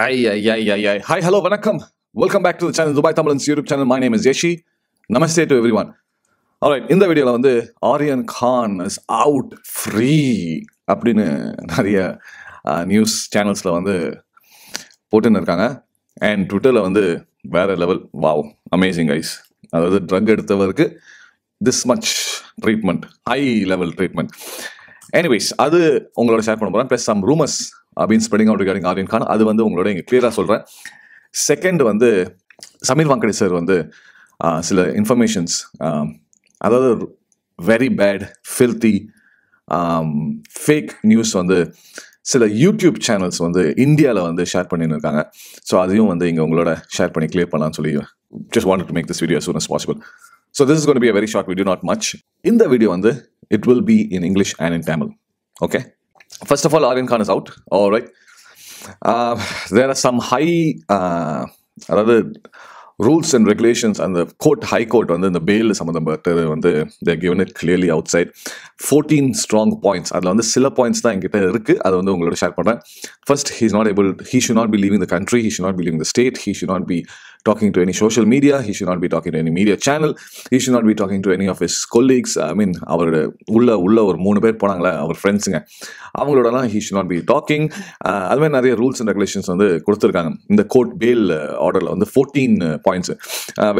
ஐ ஐ ஐ ஐ ஐ ஹாய் ஹலோ வணக்கம் welcome back to channel Dubai Tamilans YouTube channel my name is Yashi நமஸ்தே டு எவ்ரி ஒன் ஆல்ரைட் இந்த வீடியோவில் வந்து Aryan Khan is out free அப்படின்னு நிறைய நியூஸ் uh, சேனல்ஸில் வந்து போட்டுன்னு இருக்காங்க அண்ட் ட்விட்டரில் வந்து வேறு லெவல் வாவ் அமேசிங் ஐஸ் அதாவது ட்ரக் எடுத்தவருக்கு this much treatment high level treatment anyways அது உங்களோட ஷேர் பண்ண போகிறேன் ப்ளஸ் சம் ரூமர்ஸ் அப்படின்னு spreading out regarding Aryan Khan அது வந்து உங்களோட இங்கே கிளியராக சொல்கிறேன் செகண்ட் வந்து சமீர் வாங்கடி சார் வந்து சில இன்ஃபர்மேஷன்ஸ் அதாவது very bad filthy fake news வந்து சில யூடியூப் சேனல்ஸ் வந்து இந்தியாவில் வந்து ஷேர் பண்ணின்னு இருக்காங்க ஸோ அதையும் வந்து இங்கே உங்களோட ஷேர் பண்ணி கிளியர் பண்ணலாம்னு சொல்லி just want to make this video soon as possible so this is gonna be a very short video not much இந்த வீடியோ வந்து it will be in English and in Tamil okay First of all, Aryan Khan is out. All right. Uh, there are some high, uh, rather rules and regulations and the court, high court, and then the bail, some of them, but they're given it clearly outside. 14 strong points. அதில் வந்து சில points தான் என்கிட்ட இருக்குது அதை வந்து உங்களோட share பண்ணுறேன் first he's not able he should not be leaving the country he should not be leaving the state he should not be talking to any social media, he should not be talking to any media channel, he should not be talking to any of his colleagues, I mean அவரோட உள்ள உள்ள ஒரு மூணு பேர் போனாங்களே அவர் ஃப்ரெண்ட்ஸுங்க அவங்களோடலாம் he should not be talking அது மாதிரி நிறைய ரூல்ஸ் அண்ட் ரெகுலேஷன்ஸ் வந்து கொடுத்துருக்காங்க இந்த கோர்ட் பேல் ஆர்டரில் வந்து ஃபோர்டீன் பாயிண்ட்ஸ்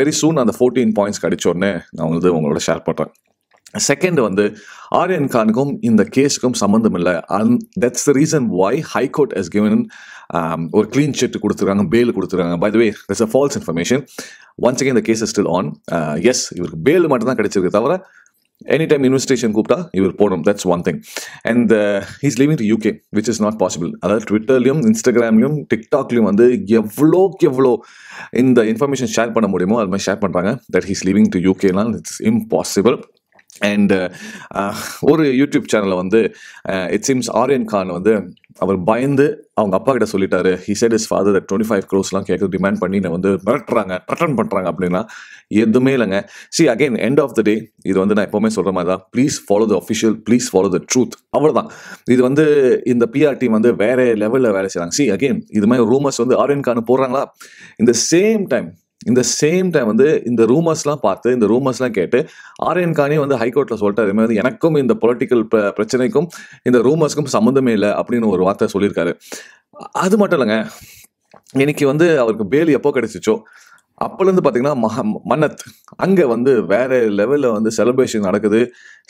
வெரி சூன் அந்த ஃபோர்டீன் பாயிண்ட்ஸ் கிடைச்ச உடனே நான் வந்து உங்களோட ஷேர் பண்ணுறேன் செகண்ட் வந்து ஆரியன் கானுக்கும் இந்த கேஸுக்கும் சம்மந்தம் இல்லை and that's the reason why high court has given ஒரு க்ளீன் செட் கொடுத்துருக்காங்க பெயில் கொடுத்துருக்காங்க by the way it's a false information once again இந்த case is still on yes இவருக்கு பெயில் மட்டும் தான் கிடைச்சிருக்கு தவிர எனி டைம் இன்வெஸ்டிகேஷன் கூப்பிட்டா இவர் போடணும் that's one thing and he's living to UK which is not possible அதாவது ட்விட்டர்லையும் இன்ஸ்டாகிராம்லையும் டிக்டாக்லையும் வந்து எவ்வளோக்கு எவ்வளோ இந்த இன்ஃபர்மேஷன் ஷேர் பண்ண முடியுமோ அது மாதிரி ஷேர் பண்ணுறாங்க தட் ஹீஸ் லிவிங் டு யூகேனால் it's impossible and uh, uh, ஒரு யூடியூப் சேனலில் வந்து இட் சீம்ஸ் ஆரியன் கான் வந்து அவர் பயந்து அவங்க அப்பா கிட்ட சொல்லிட்டாரு he said his father twenty five க்ரோஸ்லாம் கேட்க டிமாண்ட் பண்ணி நான் வந்து மிரட்டுறாங்க ரிட்டர்ன் பண்ணுறாங்க அப்படின்னா எதுவுமே இல்லைங்க see again end of the day இது வந்து நான் எப்போவுமே சொல்கிற மாதிரி தான் please follow the official please follow the truth அவ்வளோதான் இது வந்து இந்த பிஆர் டீம் வந்து வேறு லெவலில் வேலை செய்கிறாங்க சி அகைன் இது மாதிரி ரூமர்ஸ் வந்து ஆரியன் கான் போடுறாங்களா இந்த சேம் டைம் இந்த சேம் டைம் வந்து இந்த ரூமர்ஸ்லாம் பார்த்து இந்த ரூமர்ஸ்லாம் கேட்டு ஆரியன் கானே வந்து ஹைகோர்ட்டில் சொல்லிட்டார் இதுமாதிரி எனக்கும் இந்த பொலிட்டிக்கல் பிரச்சனைக்கும் இந்த ரூமர்ஸ்க்கும் சம்மந்தமே இல்லை அப்படின்னு ஒரு வார்த்தை சொல்லியிருக்காரு அது மட்டும் இல்லைங்க இன்னைக்கு வந்து அவருக்கு பேல் எப்போ கிடைச்சிச்சோ அப்போலேருந்து பார்த்தீங்கன்னா மஹ மன்னத் அங்கே வந்து வேறு லெவலில் வந்து செலிப்ரேஷன் நடக்குது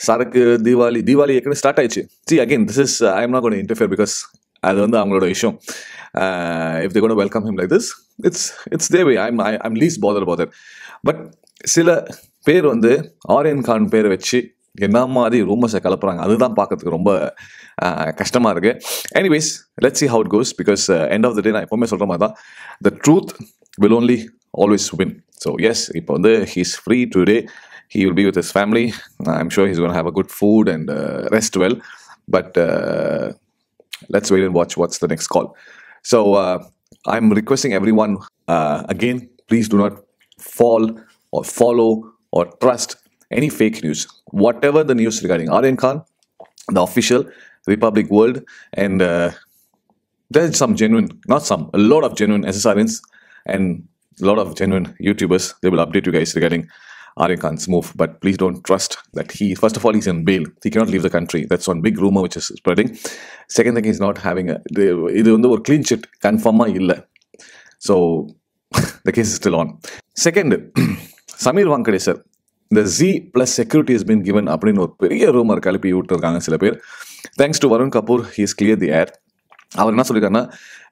சரக்கு தீபாவளி தீபாவளி ஏற்கனவே ஸ்டார்ட் ஆயிடுச்சு see again this is I am not gonna interfere because அது வந்து அவங்களோட விஷயம் if they gonna welcome him like this it's it's they I I'm I I'm least bother bother but சில பேர் வந்து ஆரியன் கான் பேரை வச்சு என்ன மாதிரி ரூமர்ஸை கலப்புறாங்க அதுதான் பார்க்கறதுக்கு ரொம்ப கஷ்டமாக இருக்குது anyways let see how it goes because end of the day நான் எப்போவுமே சொல்கிற மாதிரி தான் the truth will only always win so yes இப்போ வந்து he's free today he will be with his family am sure he's one have a good food and rest well but let's wait and watch what's the next call. So uh, I'm requesting everyone uh, again, please do not fall or follow or trust any fake news. Whatever the news regarding Aryan Khan, the official Republic World, and uh, there's some genuine, not some, a lot of genuine SSRNs and a lot of genuine YouTubers. They will update you guys regarding Aryan Khan's move. But please don't trust that he, first of all, he's in bail. He cannot leave the country. That's one big rumor which is spreading. Second thing, he's not having a clean shit. Confirm So the case is still on. Second, Samir Vankade, sir. The Z plus security has been given up in a rumor. Thanks to Varun Kapoor, he has cleared the air.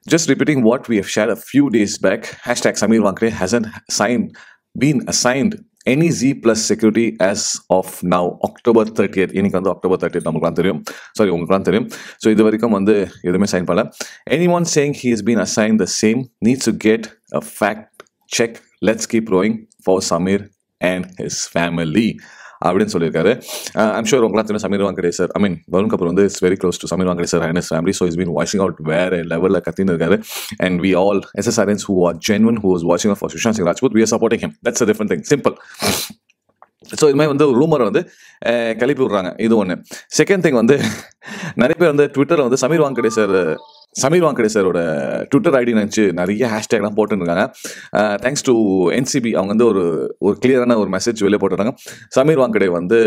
Just repeating what we have shared a few days back, hashtag Samir Vankre hasn't signed, been assigned any Z plus security as of now October 30th இனிக்கு October 30th நமுக்குலாம் தெரியும் sorry உங்குலாம் தெரியும் so இது வரிக்கம் வந்து இதுமே sign Bala anyone saying he has been assigned the same needs to get a fact check let's keep rowing for Samir and his family அப்படின்னு சொல்லியிருக்காரு I'm uh, sure உங்களா தெரியும் Sameer Wankhede sir I mean Varun Kapoor வந்து it's very close to Sameer Wankhede sir and family so is been washing out வேற லெவலில் கத்தின்னு இருக்காரு and we all ஆரன்ஸ் who are genuine who was washing out for Sushant Singh Rajput we are supporting him that's a different thing simple so இது மாதிரி வந்து ரூமரை வந்து eh, கழிப்பி விட்றாங்க இது ஒன்று செகண்ட் திங் வந்து நிறைய பேர் வந்து ட்விட்டரில் வந்து சமீர் வாங்கடே சார் சமீர் வாங்கடே ஒரு ட்விட்டர் ஐடி நினச்சி நிறைய ஹேஷ்டேக்லாம் போட்டுருக்காங்க தேங்க்ஸ் டு என்சிபி அவங்க வந்து ஒரு ஒரு கிளியரான ஒரு மெசேஜ் வெளியே போட்டுருக்காங்க சமீர் வாங்கடே வந்து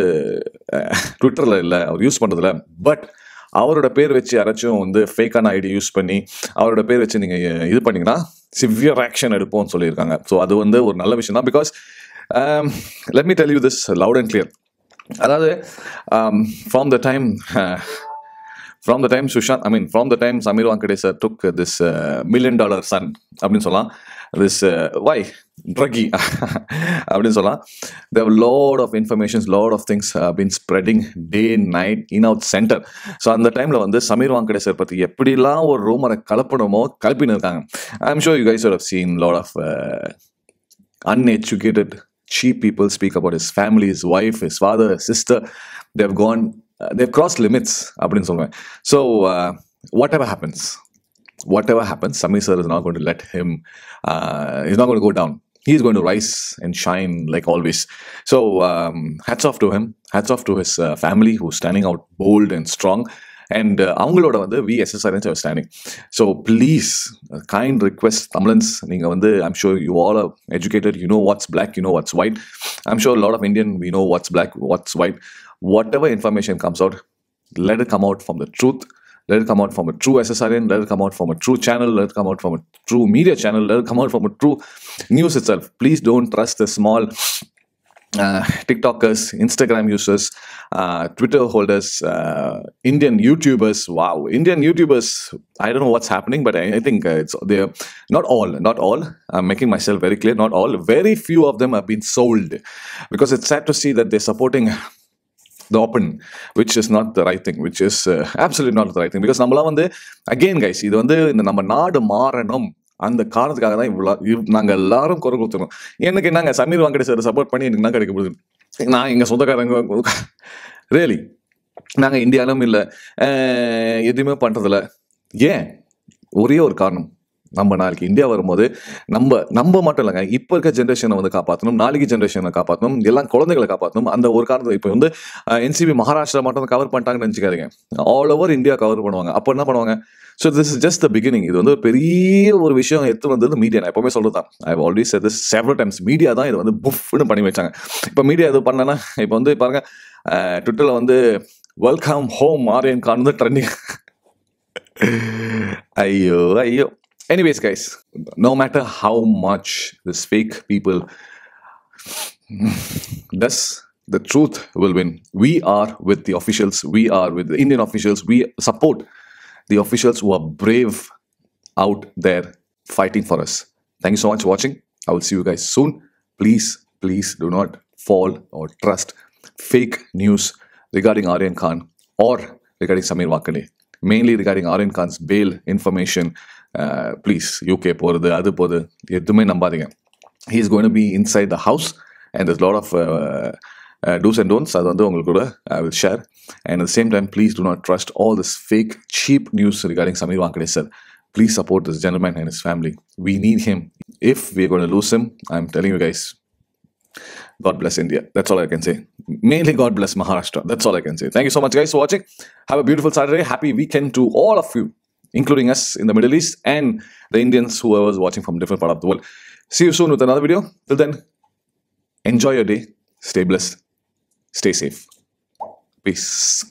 ட்விட்டரில் இல்லை அவர் யூஸ் பண்ணுறதில்ல பட் அவரோட பேர் வச்சு யாராச்சும் வந்து ஃபேக்கான ஐடி யூஸ் பண்ணி அவரோட பேர் வச்சு நீங்கள் இது பண்ணிங்கன்னா சிவியர் ஆக்ஷன் எடுப்போம்னு சொல்லியிருக்காங்க ஸோ அது வந்து ஒரு நல்ல விஷயம் தான் because let me tell you this loud and clear அதாவது from the time from the time Sushant I mean from the time Sameer Wankhede sir took this million dollar son அப்படின்னு சொல்லலாம் திஸ் வை ட்ரகி அப்படின்னு சொல்லலாம் they lot of informations lot of things been spreading day night in out centre so அந்த டைமில் வந்து Sameer Wankhede sir பற்றி எப்படிலாம் ஒரு ரூமரை கலப்பணுமோ கலப்பின்னு இருக்காங்க I am sure you guys of seen lot of uneducated cheap people speak about is family is wife is father sister they gonna they cross limits அப்படின்னு சொல்லுவேன் so whatever happens whatever happens Sameer sir is not going to let him is not going to go down he is going to rise and shine like always. So, um, hats off to him. Hats off to his uh, family who's standing out bold and strong. And அவங்களோட வந்து we SSRians are standing so please kind request தமிழன்ஸ் நீங்கள் வந்து I'm sure you all educated you know what's black you know what's white I'm sure lot of Indian we know what's black what's white whatever information comes out, let it come out from the truth. Let it come out from a true SSRN. Let it come out from a true channel. Let it come out from a true media channel. Let it come out from a true news itself. Please don't trust the small uh, TikTokers, Instagram users, uh, Twitter holders, uh, Indian YouTubers. Wow, Indian YouTubers. I don't know what's happening, but I, I think uh, it's they're not all, not all. I'm making myself very clear. Not all. Very few of them have been sold, because it's sad to see that they're supporting the open which is not the right thing which is absolute not the right thing because நம்மளாம் வந்து again guys இது வந்து இந்த நம்ம நாடு மாறணும் அந்த காரணத்துக்காக தான் இவ்வளோ நாங்கள் எல்லாரும் குறை கொடுத்துருவோம் எனக்கு என்னங்க சமீர் வாங்கடி சார் சப்போர்ட் பண்ணி எனக்கு தான் கிடைக்க போகுது நான் எங்கள் சொந்தக்காரங்க ரியலி நாங்கள் இந்தியாவிலும் இல்லை எதுவுமே பண்ணுறதில்ல ஏன் ஒரே ஒரு காரணம் நம்ம நாளைக்கு இந்தியா வரும்போது நம்ம நம்ம மட்டும் இல்லைங்க இப்போ இருக்க ஜென்ரேஷனை வந்து காப்பாற்றணும் நாளைக்கு ஜென்ரேஷனை காப்பாற்றணும் எல்லாம் குழந்தைகளை காப்பாற்றணும் அந்த ஒரு காரணத்தை இப்போ வந்து என்சிபி மகாராஷ்டிரா மட்டும் கவர் பண்ணிட்டாங்கன்னு நினச்சிக்காதீங்க ஆல் ஓவர் இந்தியா கவர் பண்ணுவாங்க அப்போ என்ன பண்ணுவாங்க so this is just the beginning இது வந்து பெரிய ஒரு விஷயம் எடுத்து வந்தது மீடியா நான் எப்பவுமே சொல்கிறது தான் I already said this several times media தான் இது வந்து புஃப்னு பண்ணி வச்சாங்க இப்போ மீடியா இது பண்ணனா இப்போ வந்து பாருங்க ட்விட்டரில் வந்து வெல்கம் ஹோம் ஆரியன் கான் வந்து ட்ரெண்டிங் ஐயோ ஐயோ Anyways, guys, no matter how much this fake people does, the truth will win. We are with the officials, we are with the Indian officials, we support the officials who are brave out there fighting for us. Thank you so much for watching. I will see you guys soon. Please, please do not fall or trust fake news regarding Aryan Khan or regarding Samir Wakane mainly regarding Aryan Khan's bail information please UK போகிறது அது போகுது எதுவுமே நம்பாதீங்க he is going be inside the house and is lot of dos and don'ts அது வந்து உங்களுக்கு கூட I will share and at same time please do not trust all this fake cheap news regarding Sameer Wankhede sir please support this ஜென்மேன் and is family we need him if we gonna lose him I am telling you guys God plus India that's all I can say mainly God bless Maharashtra. That's all I can say. Thank you so much, guys, for watching. Have a beautiful Saturday. Happy weekend to all of you, including us in the Middle East and the Indians who was watching from different part of the world. See you soon with another video. Till then, enjoy your day. Stay blessed. Stay safe. Peace.